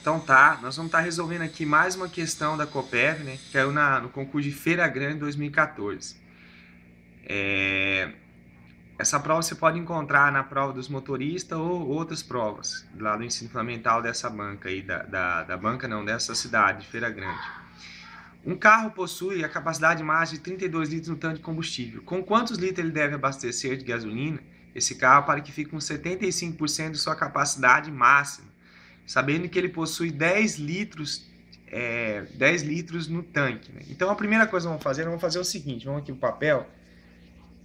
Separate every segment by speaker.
Speaker 1: Então tá, nós vamos estar tá resolvendo aqui mais uma questão da COPEV, né? Que caiu na, no concurso de Feira Grande 2014. É... Essa prova você pode encontrar na prova dos motoristas ou outras provas lá do ensino fundamental dessa banca aí, da, da, da banca não, dessa cidade, Feira Grande. Um carro possui a capacidade máxima de 32 litros no tanque de combustível. Com quantos litros ele deve abastecer de gasolina esse carro para que fique com 75% de sua capacidade máxima? sabendo que ele possui 10 litros, é, 10 litros no tanque. Né? Então a primeira coisa que vamos fazer, vamos fazer o seguinte, vamos aqui o papel.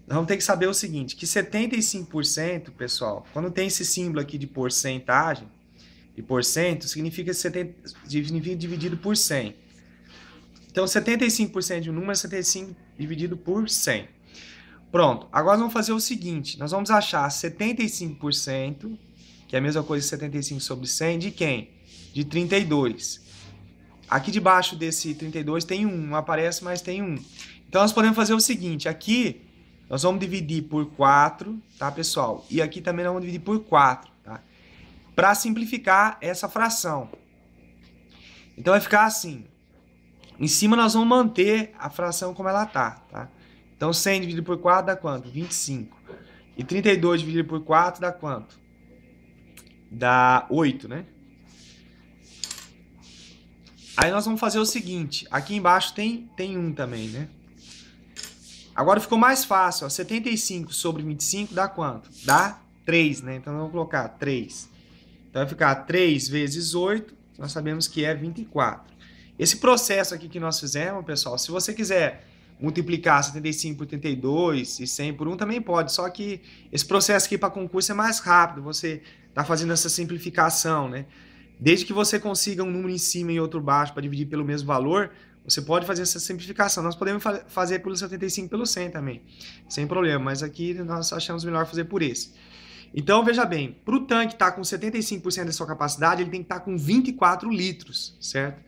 Speaker 1: Vamos ter que saber o seguinte, que 75%, pessoal, quando tem esse símbolo aqui de porcentagem, de porcento, significa, 70, significa dividido por 100. Então 75% de um número é 75 dividido por 100. Pronto, agora vamos fazer o seguinte, nós vamos achar 75% que é a mesma coisa que 75 sobre 100, de quem? De 32. Aqui debaixo desse 32 tem 1, não aparece, mas tem 1. Então, nós podemos fazer o seguinte, aqui nós vamos dividir por 4, tá, pessoal? E aqui também nós vamos dividir por 4, tá? Para simplificar essa fração. Então, vai ficar assim. Em cima nós vamos manter a fração como ela tá, tá? Então, 100 dividido por 4 dá quanto? 25. E 32 dividido por 4 dá quanto? dá 8, né? Aí nós vamos fazer o seguinte, aqui embaixo tem, tem 1 também, né? Agora ficou mais fácil, ó, 75 sobre 25 dá quanto? Dá 3, né? Então vamos colocar 3. Então vai ficar 3 vezes 8, nós sabemos que é 24. Esse processo aqui que nós fizemos, pessoal, se você quiser multiplicar 75 por 32 e 100 por 1 também pode, só que esse processo aqui para concurso é mais rápido, você está fazendo essa simplificação, né? Desde que você consiga um número em cima e outro baixo para dividir pelo mesmo valor, você pode fazer essa simplificação. Nós podemos fa fazer pelo 75 pelo 100 também, sem problema, mas aqui nós achamos melhor fazer por esse. Então, veja bem, para o tanque estar tá com 75% da sua capacidade, ele tem que estar tá com 24 litros, certo?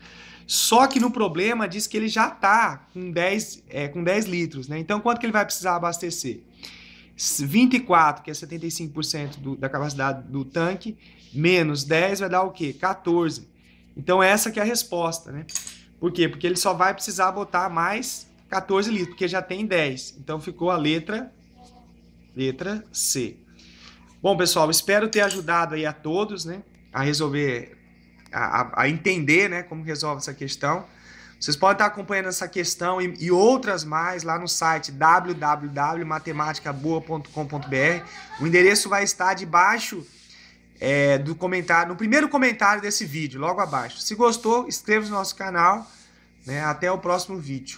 Speaker 1: Só que no problema diz que ele já está com 10, é, com 10 litros, né? Então, quanto que ele vai precisar abastecer? 24, que é 75% do, da capacidade do tanque, menos 10 vai dar o quê? 14. Então, essa que é a resposta, né? Por quê? Porque ele só vai precisar botar mais 14 litros, porque já tem 10. Então, ficou a letra, letra C. Bom, pessoal, espero ter ajudado aí a todos, né, a resolver, a, a entender, né, como resolve essa questão. Vocês podem estar acompanhando essa questão e, e outras mais lá no site www.matematicaboa.com.br. O endereço vai estar debaixo é, do comentário, no primeiro comentário desse vídeo, logo abaixo. Se gostou, inscreva-se no nosso canal. Né? Até o próximo vídeo.